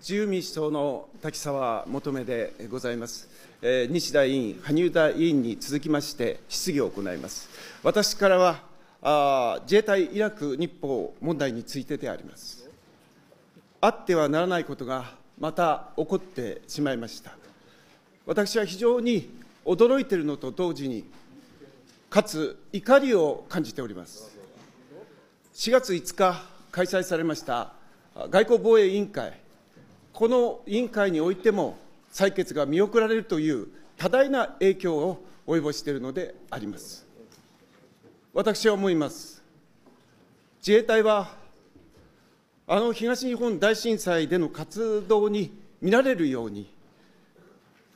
自由民主党の滝沢求めでございます。えー、西田委員、羽生田委員に続きまして、質疑を行います。私からはあ自衛隊イラク日報問題についてであります。あってはならないことがまた起こってしまいました。私は非常に驚いているのと同時に、かつ怒りを感じております。4月5日開催されました外交防衛委員会、この委員会においても採決が見送られるという多大な影響を及ぼしているのであります。私は思います。自衛隊は、あの東日本大震災での活動に見られるように、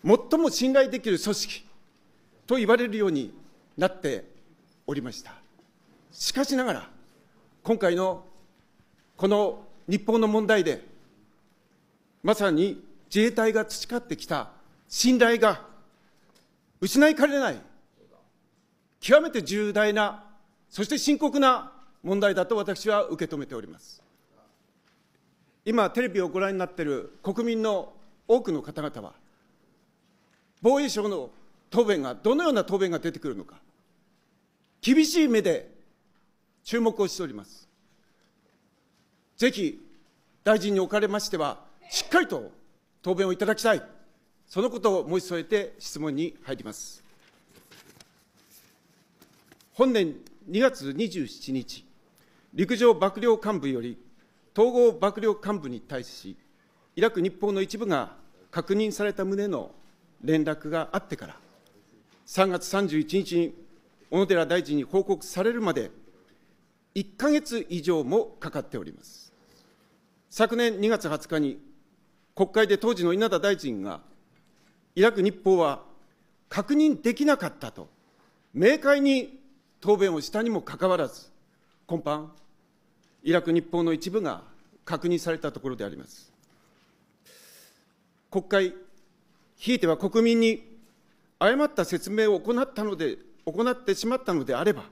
最も信頼できる組織と言われるようになっておりました。しかしながら、今回のこの日本の問題で、まさに自衛隊が培ってきた信頼が失いかねない、極めて重大な、そして深刻な問題だと私は受け止めております。今、テレビをご覧になっている国民の多くの方々は、防衛省の答弁が、どのような答弁が出てくるのか、厳しい目で注目をしております。ぜひ、大臣におかれましては、しっかりと答弁をいただきたい、そのことを申し添えて質問に入ります。本年2月27日、陸上幕僚幹部より、統合幕僚幹部に対し、イラク日報の一部が確認された旨の連絡があってから、3月31日に小野寺大臣に報告されるまで、1か月以上もかかっております。昨年2月20日に、国会で当時の稲田大臣が、イラク日報は確認できなかったと、明快に答弁をしたにもかかわらず、今般、イラク日報の一部が確認されたところであります。国会、ひいては国民に誤った説明を行ったので、行ってしまったのであれば、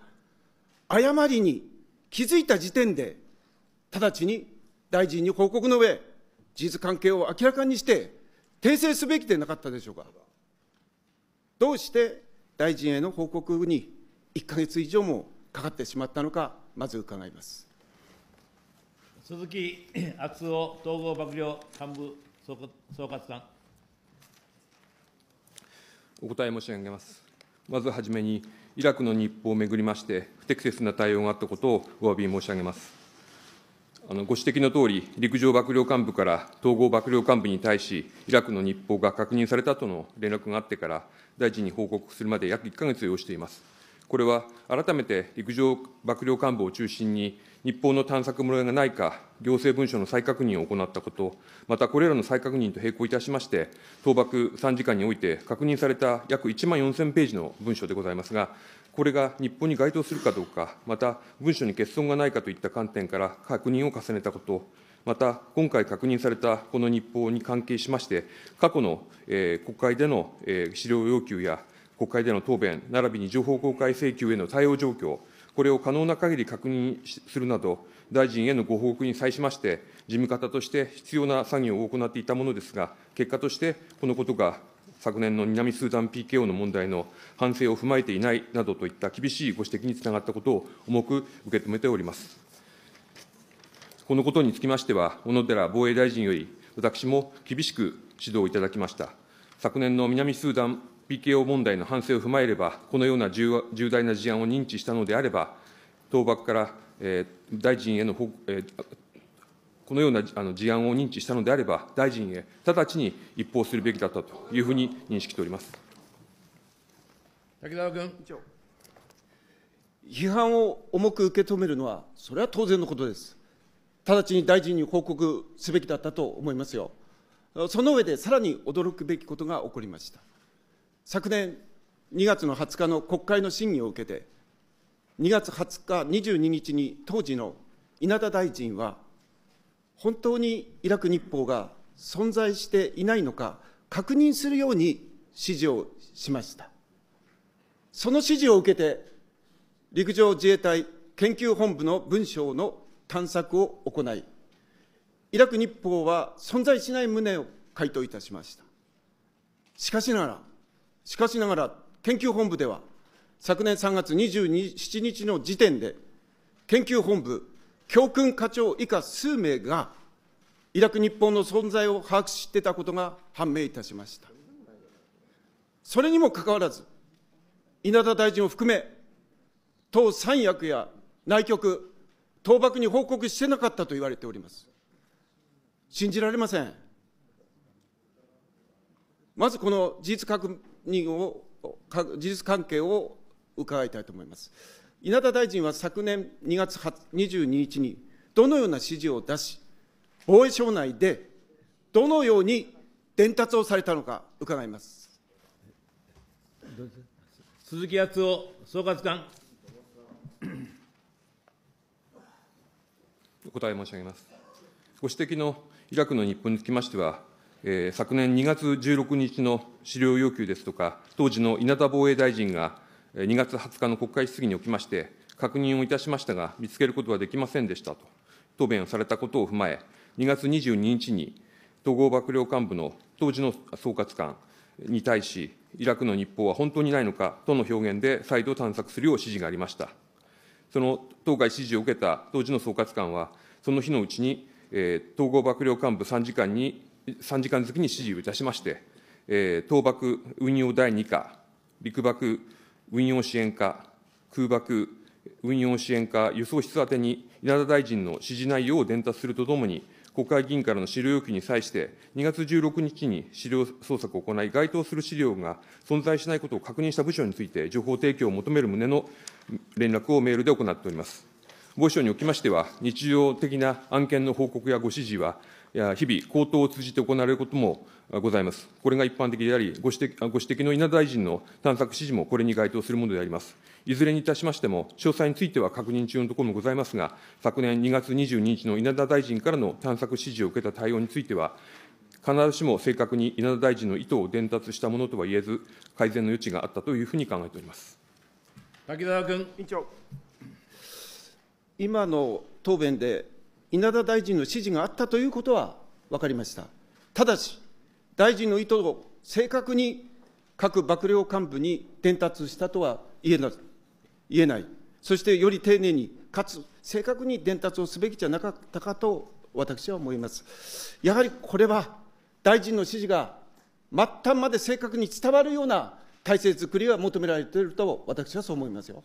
誤りに気づいた時点で、直ちに大臣に報告の上、事実関係を明らかにして、訂正すべきでなかったでしょうか。どうして大臣への報告に1か月以上もかかってしまったのか、まず伺います。鈴木敦夫統合幕僚幹部総括官。お答え申し上げます。まずはじめに、イラクの日報をめぐりまして、不適切な対応があったことをお詫び申し上げます。あのご指摘のとおり、陸上幕僚幹部から統合幕僚幹部に対し、イラクの日報が確認されたとの連絡があってから、大臣に報告するまで約1か月を要しています。これは改めて陸上幕僚監部を中心に、日本の探索漏れがないか、行政文書の再確認を行ったこと、またこれらの再確認と並行いたしまして、倒幕3時間において確認された約1万4000ページの文書でございますが、これが日本に該当するかどうか、また文書に欠損がないかといった観点から確認を重ねたこと、また今回確認されたこの日報に関係しまして、過去の、え国会での、え資料要求や、国会での答弁、ならびに情報公開請求への対応状況、これを可能な限り確認するなど、大臣へのご報告に際しまして、事務方として必要な作業を行っていたものですが、結果としてこのことが昨年の南スーダン PKO の問題の反省を踏まえていないなどといった厳しいご指摘につながったことを重く受け止めております。このことにつきましては、小野寺防衛大臣より、私も厳しく指導いただきました。昨年の南スーダン PKO 問題の反省を踏まえれば、このような重大な事案を認知したのであれば、倒幕から大臣への、このような事案を認知したのであれば、大臣へ直ちに一報するべきだったというふうに認識しております滝沢君。批判を重く受け止めるのは、それは当然のことです。直ちに大臣に報告すべきだったと思いますよ。その上で、さらに驚くべきことが起こりました。昨年2月の20日の国会の審議を受けて、2月20日、22日に当時の稲田大臣は、本当にイラク日報が存在していないのか、確認するように指示をしました。その指示を受けて、陸上自衛隊研究本部の文章の探索を行い、イラク日報は存在しない旨を回答いたしました。しかしながら、しかしながら、研究本部では、昨年3月27日の時点で、研究本部、教訓課長以下数名が、イラク日本の存在を把握してたことが判明いたしました。それにもかかわらず、稲田大臣を含め、党三役や内局、倒幕に報告してなかったと言われております。信じられません。まずこの事実確人を事実関係を伺いたいと思います。稲田大臣は昨年2月22日に、どのような指示を出し、防衛省内でどのように伝達をされたのか、伺います鈴木康夫総括官。お答え申し上げます。ご指摘のイラクの日本につきましては、昨年2月16日の資料要求ですとか、当時の稲田防衛大臣が2月20日の国会質疑におきまして、確認をいたしましたが、見つけることはできませんでしたと答弁をされたことを踏まえ、2月22日に統合幕僚幹部の当時の総括官に対し、イラクの日報は本当にないのかとの表現で再度探索するよう指示がありました。その当該指示を受けた当時の総括官は、その日のうちに、えー、統合幕僚幹部参事官に参時間付きに指示をいたしまして、えー、倒幕運用第2課、陸幕運用支援課、空爆運用支援課輸送室宛てに稲田大臣の指示内容を伝達するとともに、国会議員からの資料要求に際して、2月16日に資料捜索を行い、該当する資料が存在しないことを確認した部署について、情報提供を求める旨の連絡をメールで行っております。防衛省におきましては、日常的な案件の報告やご指示は、日々、口頭を通じて行われることもございます、これが一般的であり、ご指摘の稲田大臣の探索指示もこれに該当するものであります。いずれにいたしましても、詳細については確認中のところもございますが、昨年2月22日の稲田大臣からの探索指示を受けた対応については、必ずしも正確に稲田大臣の意図を伝達したものとは言えず、改善の余地があったというふうに考えております滝沢君。委員長今の答弁で稲田大臣の指示があったということは分かりました。ただし、大臣の意図を正確に各幕僚幹部に伝達したとは言えな言えない、そしてより丁寧に、かつ正確に伝達をすべきじゃなかったかと私は思います。やはりこれは、大臣の指示が末端まで正確に伝わるような体制づくりが求められていると、私はそう思いますよ。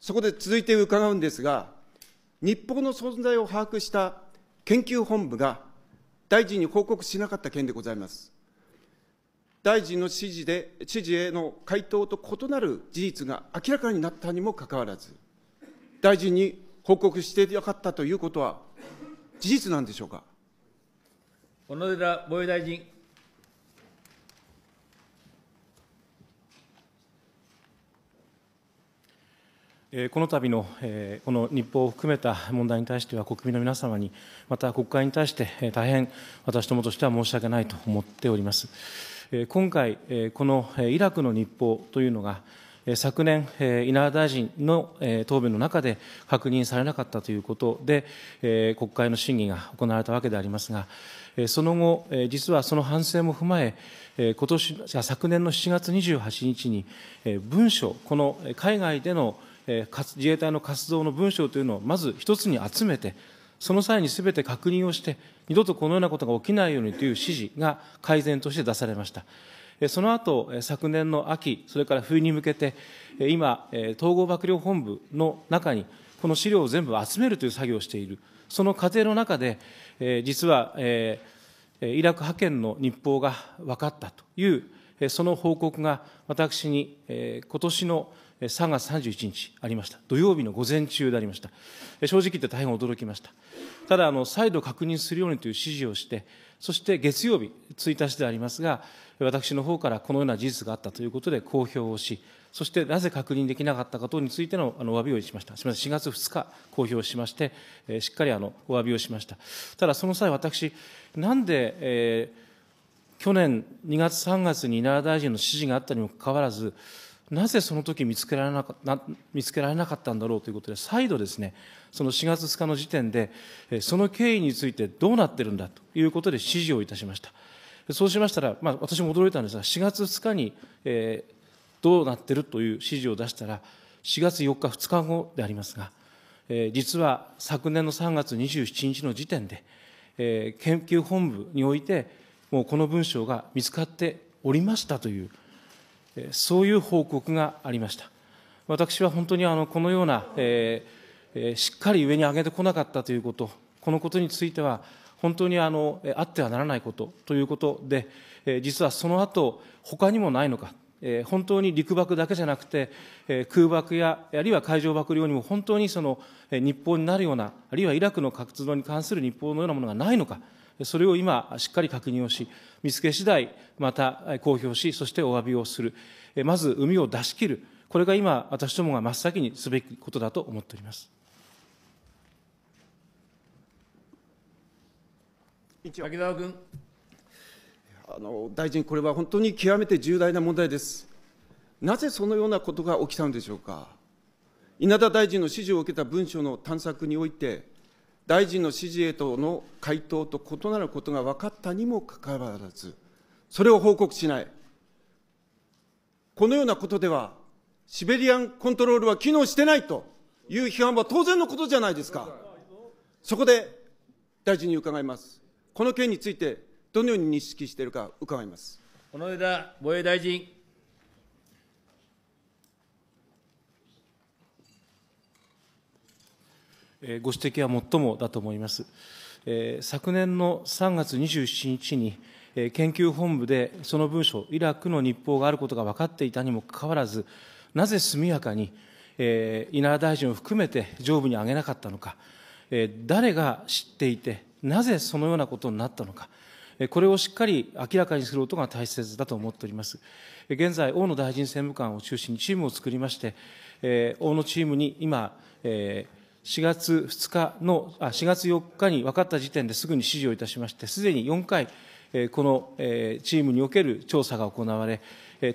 そこで続いて伺うんですが、日報の存在を把握した研究本部が大臣に報告しなかった件でございます。大臣の指示で、知事への回答と異なる事実が明らかになったにもかかわらず、大臣に報告していかったということは、事実なんでしょうか。小野寺防衛大臣。この度のこの日報を含めた問題に対しては、国民の皆様に、また国会に対して、大変私どもとしては申し訳ないと思っております。今回、このイラクの日報というのが、昨年、稲田大臣の答弁の中で確認されなかったということで、国会の審議が行われたわけでありますが、その後、実はその反省も踏まえ、今年、昨年の7月28日に、文書、この海外での自衛隊の活動の文章というのをまず一つに集めて、その際にすべて確認をして、二度とこのようなことが起きないようにという指示が改善として出されました。その後、昨年の秋、それから冬に向けて、今、統合幕僚本部の中に、この資料を全部集めるという作業をしている、その過程の中で、実は、イラク派遣の日報が分かったという、その報告が私に今年の3月31日ありました。土曜日の午前中でありました。正直言って大変驚きました。ただ、再度確認するようにという指示をして、そして月曜日、1日でありますが、私の方からこのような事実があったということで公表をし、そしてなぜ確認できなかったか等についてのお詫びをしました。すみません、4月2日公表しまして、しっかりお詫びをしました。ただ、その際私、なんで、えー、去年2月3月に稲田大臣の指示があったにもかかわらず、なぜその時見つけられなかた、見つけられなかったんだろうということで、再度ですね、その4月2日の時点で、その経緯についてどうなってるんだということで指示をいたしました。そうしましたら、まあ、私も驚いたんですが、4月2日に、えー、どうなってるという指示を出したら、4月4日、2日後でありますが、えー、実は昨年の3月27日の時点で、えー、研究本部において、もうこの文章が見つかっておりましたというそういう報告がありました。私は本当にあのこのような、えー、しっかり上に上げてこなかったということ、このことについては、本当にあのあってはならないことということで、えー、実はその後他にもないのか、えー、本当に陸爆だけじゃなくて、えー、空爆や、あるいは海上爆量にも本当にその日報になるような、あるいはイラクの活動に関する日報のようなものがないのか。それを今、しっかり確認をし、見つけ次第、また公表し、そしてお詫びをする。まず、海を出し切る。これが今、私どもが真っ先にすべきことだと思っております。滝沢君あの大臣、これは本当に極めて重大な問題です。なぜそのようなことが起きたんでしょうか。稲田大臣の指示を受けた文書の探索において、大臣の指示へとの回答と異なることが分かったにもかかわらず、それを報告しない、このようなことでは、シベリアンコントロールは機能してないという批判は当然のことじゃないですか。そこで大臣に伺います。この件について、どのように認識しているか伺います。小野枝防衛大臣。ご指摘はもっともだと思います。昨年の3月27日に、研究本部でその文書、イラクの日報があることが分かっていたにもかかわらず、なぜ速やかに、え稲田大臣を含めて上部に上げなかったのか、え誰が知っていて、なぜそのようなことになったのか、えこれをしっかり明らかにすることが大切だと思っております。現在、大野大臣政務官を中心にチームを作りまして、え大野チームに今、え4月2日の、あ、4月4日に分かった時点ですぐに指示をいたしまして、すでに4回、このチームにおける調査が行われ、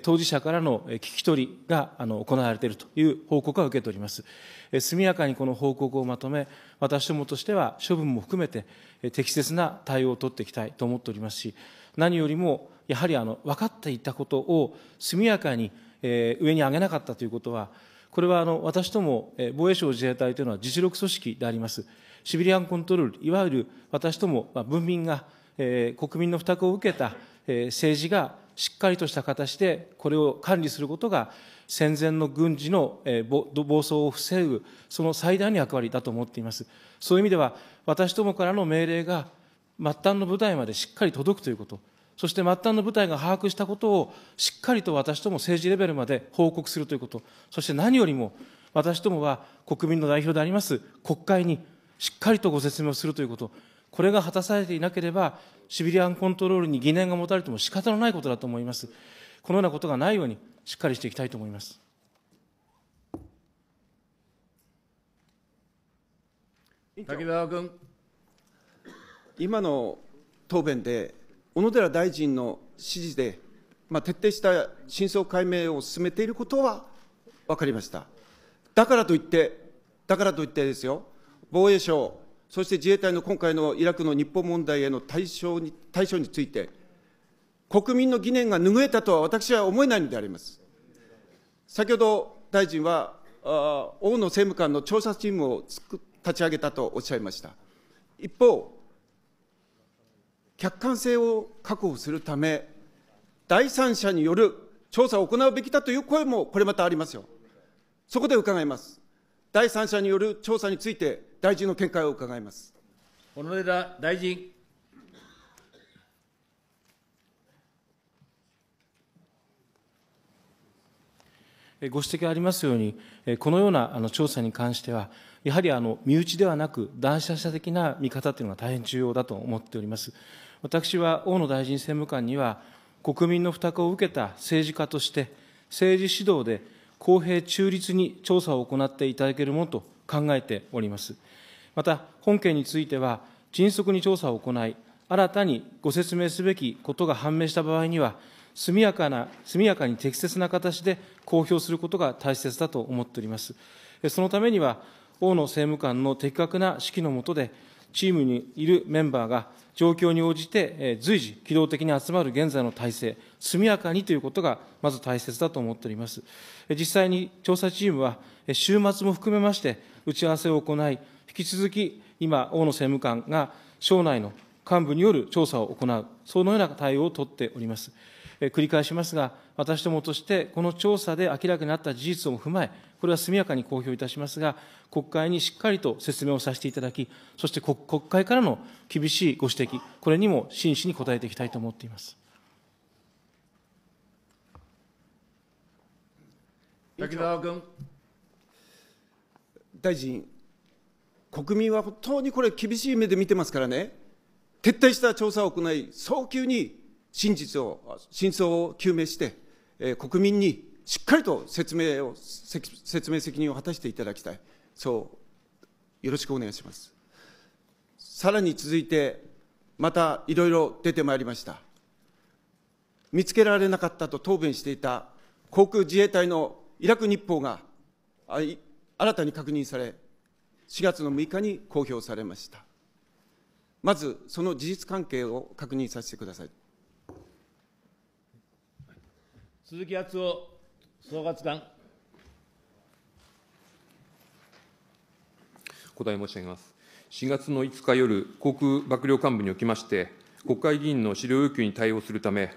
当事者からの聞き取りが行われているという報告は受けております。速やかにこの報告をまとめ、私どもとしては処分も含めて適切な対応を取っていきたいと思っておりますし、何よりもやはりあの分かっていたことを速やかに上に上げなかったということは、これはあの私ども防衛省自衛隊というのは実力組織であります。シビリアンコントロール、いわゆる私ども文民が、えー、国民の負託を受けた、えー、政治がしっかりとした形でこれを管理することが戦前の軍事の、えー、暴走を防ぐ、その最大の役割だと思っています。そういう意味では、私どもからの命令が末端の部隊までしっかり届くということ。そして末端の部隊が把握したことをしっかりと私ども政治レベルまで報告するということ、そして何よりも私どもは国民の代表であります国会にしっかりとご説明をするということ、これが果たされていなければ、シビリアンコントロールに疑念が持たれても仕方のないことだと思います。このようなことがないように、しっかりしていきたいと思います。滝沢君。今の答弁で、小野寺大臣の指示で、まあ、徹底した真相解明を進めていることは分かりました。だからといって、だからといってですよ、防衛省、そして自衛隊の今回のイラクの日本問題への対象に対象について、国民の疑念が拭えたとは私は思えないのであります。先ほど大臣は、あ大野政務官の調査チームを立ち上げたとおっしゃいました。一方、客観性を確保するため、第三者による調査を行うべきだという声もこれまたありますよ。そこで伺います。第三者による調査について、大臣の見解を伺います。小野寺大臣。ご指摘ありますように、このようなあの調査に関しては、やはりあの身内ではなく、断捨者的な見方というのが大変重要だと思っております。私は大野大臣政務官には、国民の負託を受けた政治家として、政治指導で公平中立に調査を行っていただけるものと考えております。また、本件については、迅速に調査を行い、新たにご説明すべきことが判明した場合には、速やかな、速やかに適切な形で公表することが大切だと思っております。そのためには、大野政務官の的確な指揮の下で、チームにいるメンバーが状況に応じて随時、機動的に集まる現在の体制、速やかにということが、まず大切だと思っております。実際に調査チームは、週末も含めまして、打ち合わせを行い、引き続き、今、大野政務官が省内の幹部による調査を行う、そのような対応を取っております。繰り返しますが、私どもとしてこの調査で明らかになった事実を踏まえ、これは速やかに公表いたしますが、国会にしっかりと説明をさせていただき、そして国会からの厳しいご指摘、これにも真摯に答えていきたいと思っています。滝沢君。大臣、国民は本当にこれ、厳しい目で見てますからね、徹底した調査を行い、早急に真実を、真相を究明して、え国民にしっかりと説明を、説明責任を果たしていただきたい。そう、よろしくお願いします。さらに続いて、またいろいろ出てまいりました。見つけられなかったと答弁していた航空自衛隊のイラク日報が新たに確認され、4月の6日に公表されました。まず、その事実関係を確認させてください。鈴木敦夫総括官。答え申し上げます。4月の5日夜、航空幕僚幹部におきまして、国会議員の資料要求に対応するため、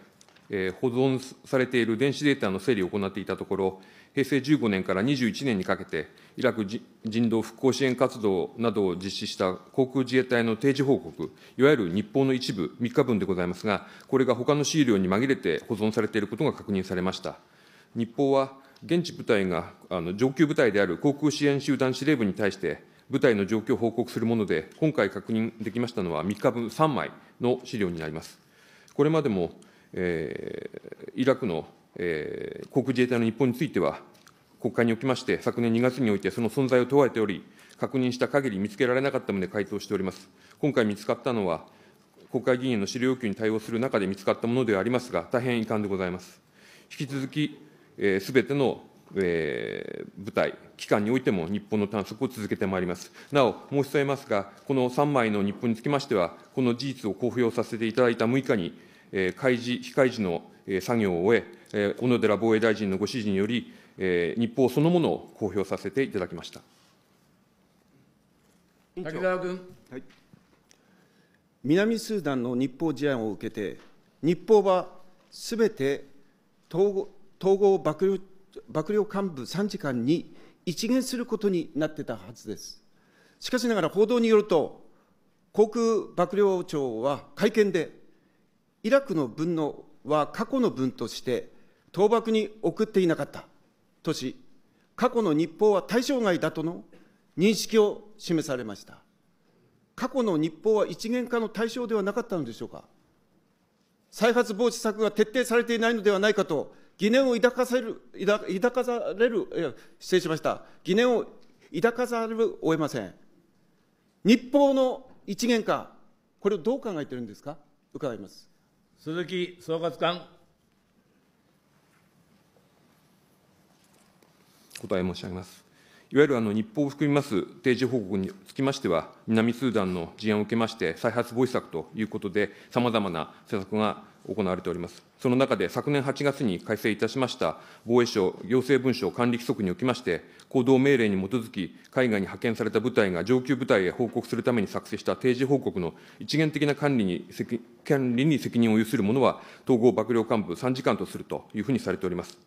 えー、保存されている電子データの整理を行っていたところ、平成15年から21年にかけて、イラク人道復興支援活動などを実施した航空自衛隊の定時報告、いわゆる日報の一部、3日分でございますが、これが他の資料に紛れて保存されていることが確認されました。日報は現地部隊があの上級部隊である航空支援集団司令部に対して、部隊の状況を報告するもので、今回確認できましたのは3日分3枚の資料になります。これまでも、えー、イラクの、えー、航空自衛隊の日本については、国会におきまして、昨年2月においてその存在を問われており、確認した限り見つけられなかった旨回答しております。今回見つかったのは、国会議員への資料要求に対応する中で見つかったものではありますが、大変遺憾でございます。引き続き、す、べ、ての、えー、部隊、機関においても日本の探索を続けてまいります。なお、申し添えますが、この3枚の日本につきましては、この事実を公表させていただいた6日に、えー、開示、非開示の、えー、作業を終え、えー、小野寺防衛大臣のご指示により、えー、日報そのものを公表させていただきました。滝沢君、はい、南スーダンの日報事案を受けて、日報はすべて統合統合幕僚幕僚幹部参事官に一元することになってたはずです。しかしながら報道によると、航空幕僚長は会見で、イラクの分のは過去の分として、倒幕に送っていなかった。とし、過去の日報は対象外だとの認識を示されました。過去の日報は一元化の対象ではなかったのでしょうか。再発防止策が徹底されていないのではないかと、疑念を抱かせる、抱かされる、いや、失礼しました。疑念を抱かざるを得ません。日報の一元化、これをどう考えてるんですか、伺います鈴木総括官。答え申し上げます。いわゆるあの日報を含みます定時報告につきましては、南スーダンの事案を受けまして、再発防止策ということで、さまざまな施策が行われております。その中で昨年8月に改正いたしました防衛省行政文書管理規則におきまして、行動命令に基づき、海外に派遣された部隊が上級部隊へ報告するために作成した定時報告の一元的な管理に管理に責任を有する者は、統合幕僚幹部3時間とするというふうにされております。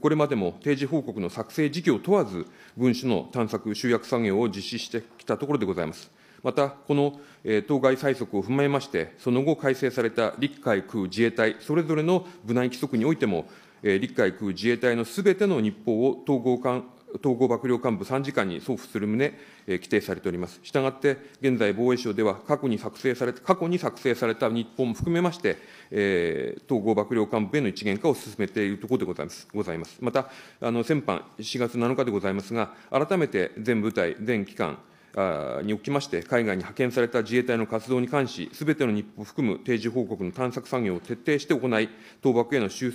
これまでも定時報告の作成時期を問わず、文書の探索、集約作業を実施してきたところでございます。また、このえ当該催促を踏まえまして、その後改正された陸海空自衛隊、それぞれの部内規則においても、え陸海空自衛隊のすべての日報を統合統合幕僚監部参事官に送付する旨、規定されております。したがって、現在、防衛省では過去に作成された、過去に作成された日本も含めまして、えー、統合幕僚幹部への一元化を進めているところでございます。ございますまた、あの先般、4月7日でございますが、改めて全部隊、全機関、におきまして、海外に派遣された自衛隊の活動に関し、すべての日報を含む定時報告の探索作業を徹底して行い、倒幕への集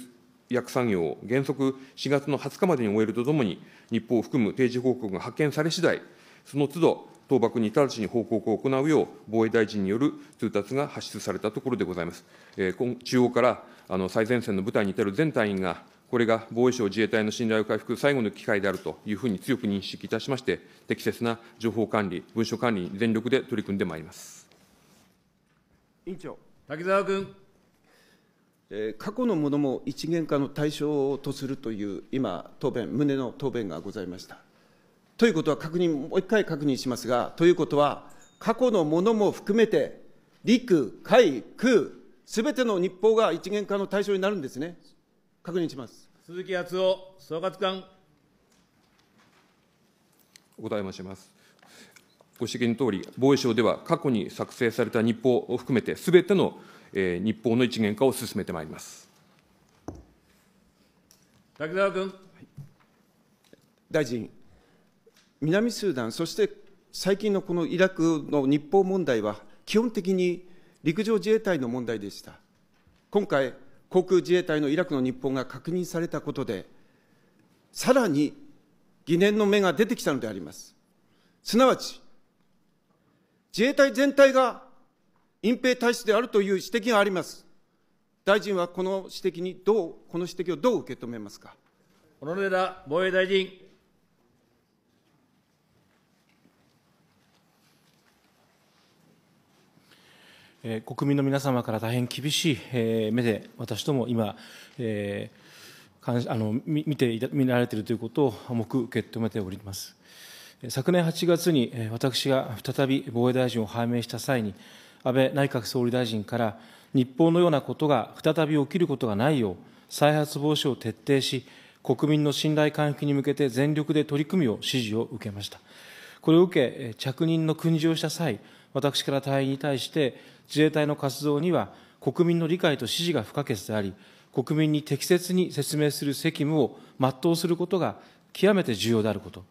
約作業を原則4月の20日までに終えるとともに、日報を含む定時報告が派遣され次第、その都度、倒幕に直ちに報告を行うよう、防衛大臣による通達が発出されたところでございます。えー、中央からあの最前線の部隊に至る全隊員が、これが防衛省自衛隊の信頼を回復最後の機会であるというふうに強く認識いたしまして、適切な情報管理、文書管理に全力で取り組んでまいります。委員長滝沢君。過去のものも一元化の対象とするという、今、答弁、胸の答弁がございました。ということは確認、もう一回確認しますが、ということは、過去のものも含めて、陸、海、空、すべての日報が一元化の対象になるんですね。確認します。鈴木敦夫総括官。お答え申します。ご指摘のとおり、防衛省では過去に作成された日報を含めて、すべての、えー、日報の一元化を進めてまいります。滝沢君。大臣。南スーダン、そして最近のこのイラクの日報問題は、基本的に陸上自衛隊の問題でした。今回、航空自衛隊のイラクの日報が確認されたことで、さらに疑念の目が出てきたのであります。すなわち、自衛隊全体が隠蔽体質であるという指摘があります。大臣はこの指摘にどう、この指摘をどう受け止めますか。小野寺防衛大臣。国民の皆様から大変厳しい目で、私ども今、あの見て見られているということを重く受け止めております。昨年8月に私が再び防衛大臣を拝命した際に、安倍内閣総理大臣から、日本のようなことが再び起きることがないよう、再発防止を徹底し、国民の信頼回復に向けて全力で取り組みを指示を受けました。これを受け、着任の訓示をした際、私から隊員に対して、自衛隊の活動には国民の理解と支持が不可欠であり、国民に適切に説明する責務を全うすることが極めて重要であること、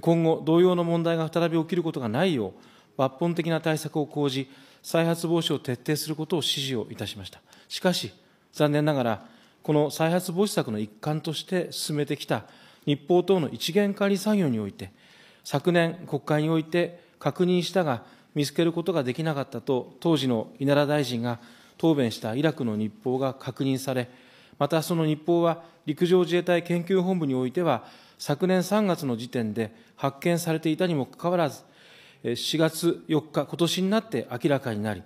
今後、同様の問題が再び起きることがないよう、抜本的な対策を講じ、再発防止を徹底することを指示をいたしました。しかし、残念ながら、この再発防止策の一環として進めてきた日報等の一元管理作業において、昨年、国会において確認したが、見つけることができなかったと、当時の稲田大臣が答弁したイラクの日報が確認され、またその日報は陸上自衛隊研究本部においては、昨年3月の時点で発見されていたにもかかわらず、4月4日、今年になって明らかになり、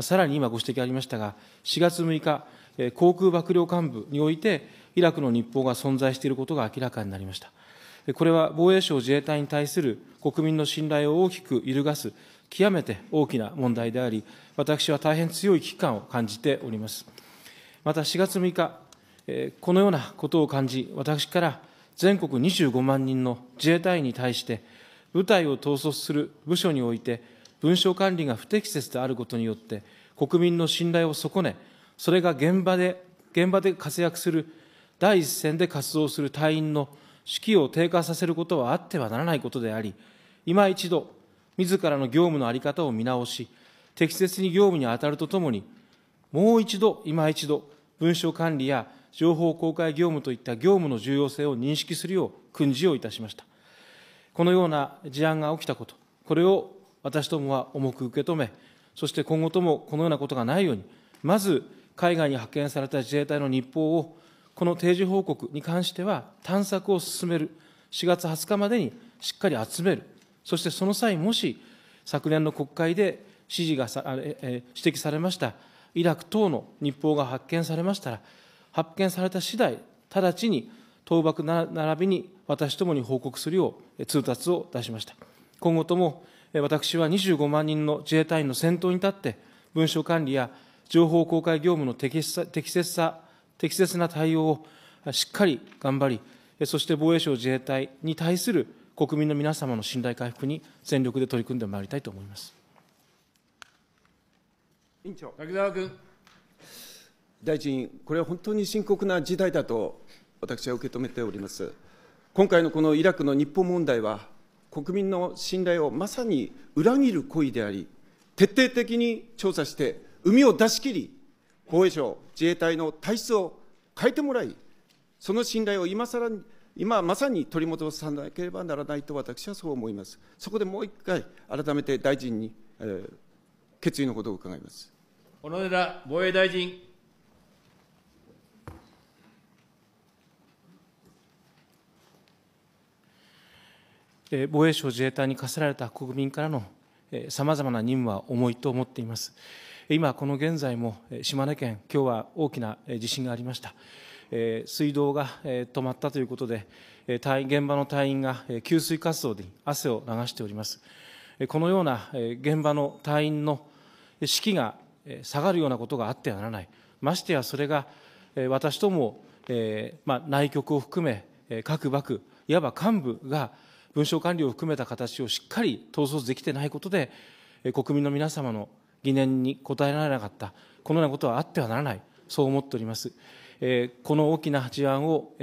さらに今ご指摘ありましたが、4月6日、航空幕僚監部において、イラクの日報が存在していることが明らかになりました。これは防衛省自衛隊に対する国民の信頼を大きく揺るがす極めて大きな問題であり、私は大変強い危機感を感じております。また4月6日、このようなことを感じ、私から全国25万人の自衛隊員に対して、部隊を統率する部署において、文書管理が不適切であることによって、国民の信頼を損ね、それが現場で、現場で活躍する、第一線で活動する隊員の士気を低下させることはあってはならないことであり、今一度、自らの業務の在り方を見直し、適切に業務に当たるとともに、もう一度、今一度、文書管理や情報公開業務といった業務の重要性を認識するよう訓示をいたしました。このような事案が起きたこと、これを私どもは重く受け止め、そして今後ともこのようなことがないように、まず海外に派遣された自衛隊の日報を、この提示報告に関しては探索を進める、4月20日までにしっかり集める、そしてその際、もし昨年の国会で指示がさ、指摘されました、イラク等の日報が発見されましたら、発見された次第、直ちに倒幕な並びに私どもに報告するよう通達を出しました。今後とも私は25万人の自衛隊員の先頭に立って、文書管理や情報公開業務の適切さ、適切な対応をしっかり頑張り、そして防衛省自衛隊に対する国民の皆様の信頼回復に全力で取り組んでまいりたいと思います。委員長滝沢君大臣、これは本当に深刻な事態だと私は受け止めております。今回のこのイラクの日本問題は、国民の信頼をまさに裏切る行為であり、徹底的に調査して、海を出し切り、防衛省、自衛隊の体質を変えてもらい、その信頼を今さら今まさに取り戻さなければならないと私はそう思います。そこでもう一回、改めて大臣に、えー、決意のことを伺います。小野寺防衛大臣。防衛省自衛隊に課せられた国民からのさまざまな任務は重いと思っています。今この現在も島根県、今日は大きな地震がありました。水道が止まったということで現場の隊員が給水活動で汗を流しておりますこのような現場の隊員の士気が下がるようなことがあってはならないましてやそれが私ども、まあ、内局を含め各幕いわば幹部が文書管理を含めた形をしっかり統率できてないことで国民の皆様の疑念に応えられなかったこのようなことはあってはならないそう思っております。この大きな事案を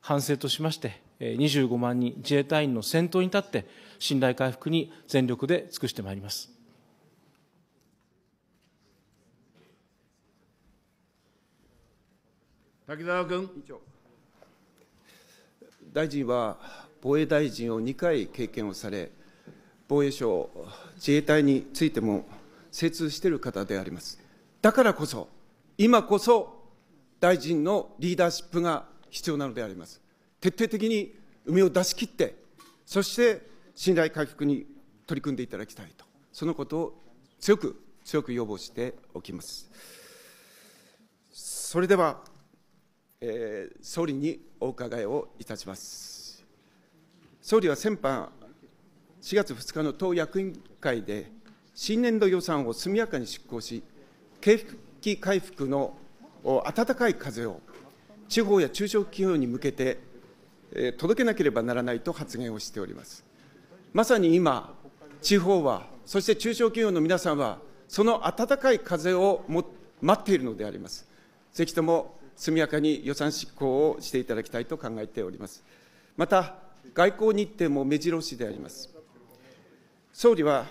反省としまして、25万人、自衛隊員の先頭に立って、信頼回復に全力で尽くしてまいります。滝沢君。大臣は防衛大臣を2回経験をされ、防衛省、自衛隊についても精通している方であります。だからこそ、今こそ大臣のリーダーシップが必要なのであります。徹底的に海を出し切って、そして信頼回復に取り組んでいただきたいと、そのことを強く、強く要望しておきます。それでは、えー、総理にお伺いをいたします。総理は先般、4月2日の党役員会で、新年度予算を速やかに執行し、景気回復の暖かい風を地方や中小企業に向けて届けなければならないと発言をしております。まさに今、地方は、そして中小企業の皆さんは、その暖かい風をも待っているのであります。ぜひとも速やかに予算執行をしていただきたいと考えております。また、外交日程も目白押しであります。総理は、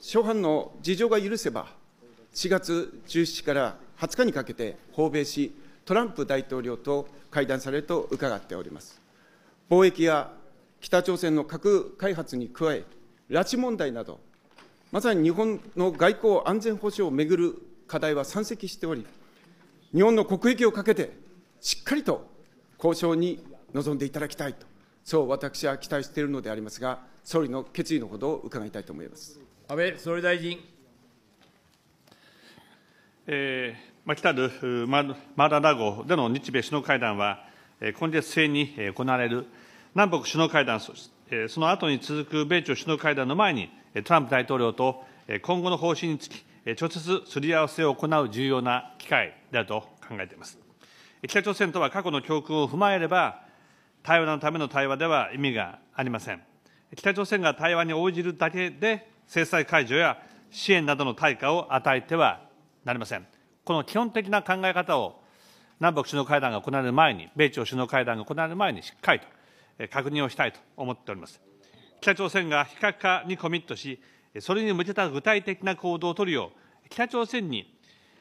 諸般の事情が許せば、4月17日から20日にかけて訪米し、トランプ大統領と会談されると伺っております。貿易や北朝鮮の核開発に加え、拉致問題など、まさに日本の外交安全保障をめぐる課題は山積しており、日本の国益をかけて、しっかりと交渉に臨んでいただきたいと、そう私は期待しているのでありますが、総理の決意のほどを伺いたいと思います。安倍総理大臣えーまあ、来たるマーララゴでの日米首脳会談は、え今月末に行われる南北首脳会談、その後に続く米朝首脳会談の前に、トランプ大統領と今後の方針につき、直接すり合わせを行う重要な機会であると考えています。北朝鮮とは過去の教訓を踏まえれば、対話のための対話では意味がありません。北朝鮮が対話に応じるだけで、制裁解除や支援などの対価を与えてはなりません。この基本的な考え方を南北首脳会談が行われる前に、米朝首脳会談が行われる前にしっかりと確認をしたいと思っております。北朝鮮が非核化にコミットし、それに向けた具体的な行動を取るよう、北朝鮮に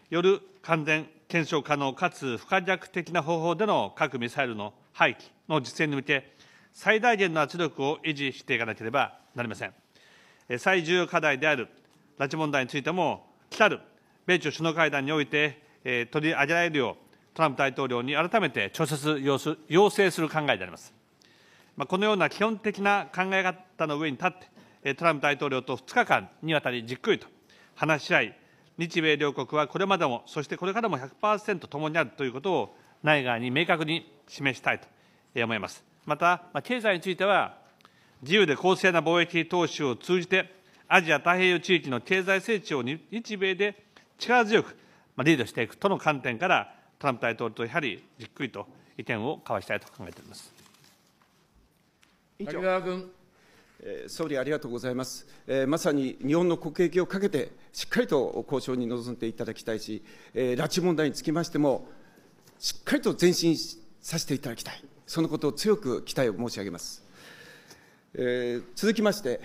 よる完全検証可能かつ不可逆的な方法での核・ミサイルの廃棄の実現に向け、最大限の圧力を維持していかなければなりません。最重要課題である拉致問題についても、来る米中首脳会談において、え取り上げられるよう、トランプ大統領に改めて調節要請する考えであります。まあ、このような基本的な考え方の上に立って、トランプ大統領と2日間にわたりじっくりと話し合い、日米両国はこれまでも、そしてこれからも100%もにあるということを内外に明確に示したいと思います。また、経済については、自由で公正な貿易投資を通じて、アジア太平洋地域の経済成長に日米で力強くリードしていくとの観点からトランプ大統領とやはりじっくりと意見を交わしたいと考えております。委員長君総理ありがとうございます、えー、まさに日本の国益をかけて、しっかりと交渉に臨んでいただきたいし、えー、拉致問題につきましても、しっかりと前進させていただきたい、そのことを強く期待を申し上げます。えー、続きまして、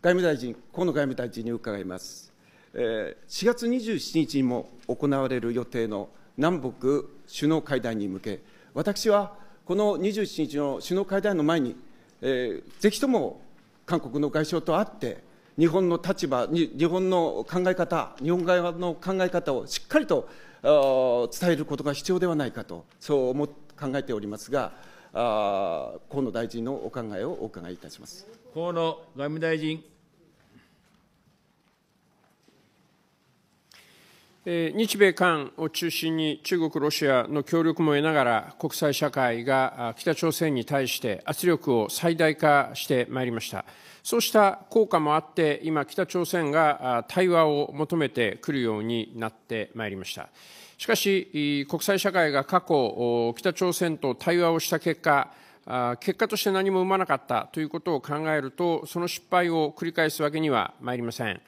外務大臣、河野外務大臣に伺います。4月27日にも行われる予定の南北首脳会談に向け、私はこの27日の首脳会談の前に、えー、ぜひとも韓国の外相と会って、日本の立場、日本の考え方、日本側の考え方をしっかりと伝えることが必要ではないかと、そう思考えておりますが、あ河野大臣のお考えをお伺いいたします河野外務大臣。日米韓を中心に中国、ロシアの協力も得ながら国際社会が北朝鮮に対して圧力を最大化してまいりました。そうした効果もあって今、北朝鮮が対話を求めてくるようになってまいりました。しかし、国際社会が過去、北朝鮮と対話をした結果、結果として何も生まなかったということを考えると、その失敗を繰り返すわけにはまいりません。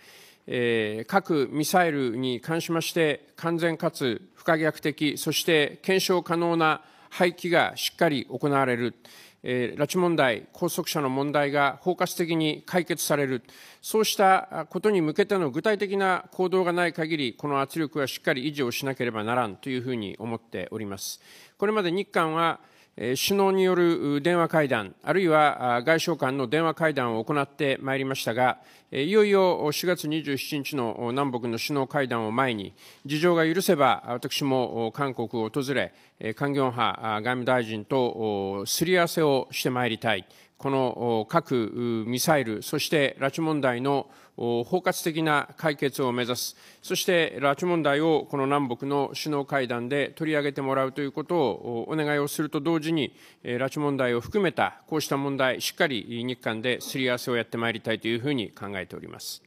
えー、核・ミサイルに関しまして完全かつ不可逆的そして検証可能な廃棄がしっかり行われる、えー、拉致問題、拘束者の問題が包括的に解決される、そうしたことに向けての具体的な行動がない限り、この圧力はしっかり維持をしなければならんというふうに思っております。これまで日韓は首脳による電話会談、あるいは外相間の電話会談を行ってまいりましたが、いよいよ4月27日の南北の首脳会談を前に、事情が許せば、私も韓国を訪れ、官業派外務大臣とすり合わせをしてまいりたい、この核・ミサイル、そして拉致問題の包括的な解決を目指す、そして拉致問題をこの南北の首脳会談で取り上げてもらうということをお願いをすると同時に、拉致問題を含めたこうした問題、しっかり日韓ですり合わせをやってまいりたいというふうに考えております。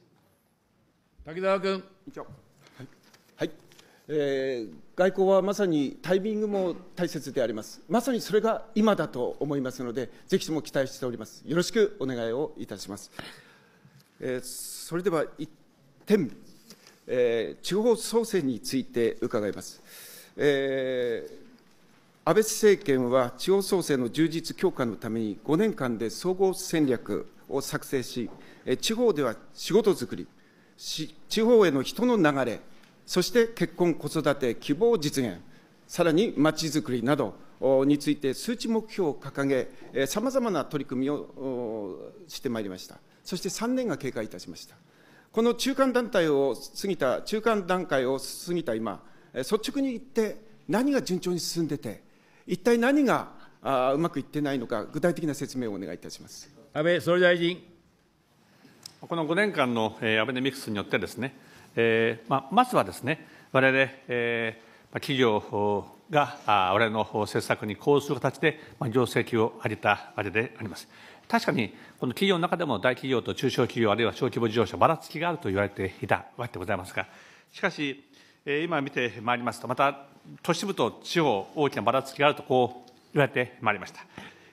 滝沢君。はい、はいえー、外交はまさにタイミングも大切であります、まさにそれが今だと思いますので、ぜひとも期待しております。よろしくお願いをいたします。えそれでは1点、え地方創生について伺います。えー安倍政権は地方創生の充実強化のために5年間で総合戦略を作成し、地方では仕事づくり、地方への人の流れ、そして結婚、子育て、希望実現、さらにまちづくりなどについて数値目標を掲げ、さまざまな取り組みをしてまいりました。そして3年が経過いたしました。この中間団体を過ぎた、中間段階を過ぎた今、率直に言って、何が順調に進んでて、一体何があうまくいってないのか、具体的な説明をお願いいたします安倍総理大臣。この5年間の、えアベノミクスによってですね、えまあ、まずはですね、われわれ、え企業がわれわれの政策に呼応する形で、まあ、業績を上げたわけであります。確かにこの企業の中でも大企業と中小企業、あるいは小規模事業者、ばらつきがあると言われていたわけでございますが、しかし、今見てまいりますと、また都市部と地方、大きなばらつきがあるとこう言われてまいりまし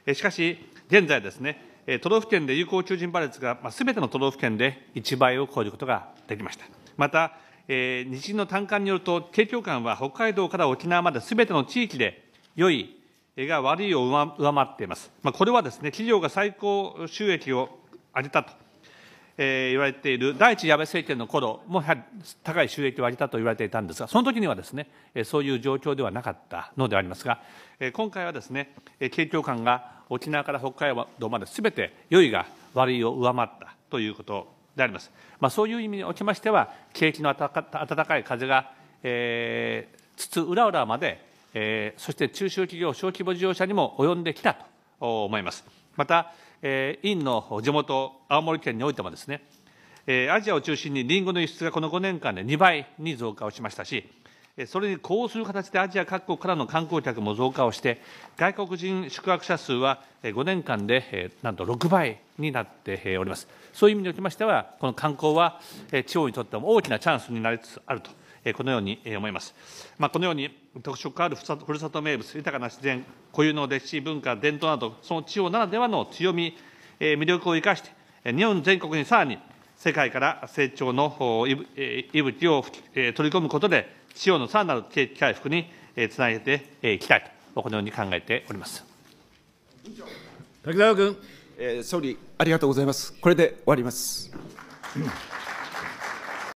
た。しかし、現在ですね、都道府県で有効求人倍率がすべての都道府県で1倍を超えることができました。また、日銀の短観によると、景況感は北海道から沖縄まですべての地域で良いが悪いを上回っています。まあ、これはですね、企業が最高収益を上げたと、えー、言われている、第一安倍政権の頃もやはり高い収益を上げたと言われていたんですが、その時にはですね、そういう状況ではなかったのでありますが、今回はですね、景況感が沖縄から北海道まですべて良いが悪いを上回ったということであります。まあ、そういう意味におきましては、景気の暖かい風が、えー、津々浦々までえー、そして中小企業、小規模事業者にも及んできたと思います。また、えー、委員の地元、青森県においてもですね、えー、アジアを中心にりんごの輸出がこの5年間で2倍に増加をしましたし、それに呼応する形でアジア各国からの観光客も増加をして、外国人宿泊者数は5年間でなんと6倍になっております。そういう意味におきましては、この観光は地方にとっても大きなチャンスになりつつあると、このように思います。まあ、このように特色あるふるさと名物、豊かな自然、固有の歴史、文化、伝統など、その地方ならではの強み、魅力を生かして、日本全国にさらに世界から成長の息吹を取り込むことで、地方のさらなる景気回復につなげていきたいと、このように考えております滝沢君、えー。総理、ありがとうございます。これで終わります。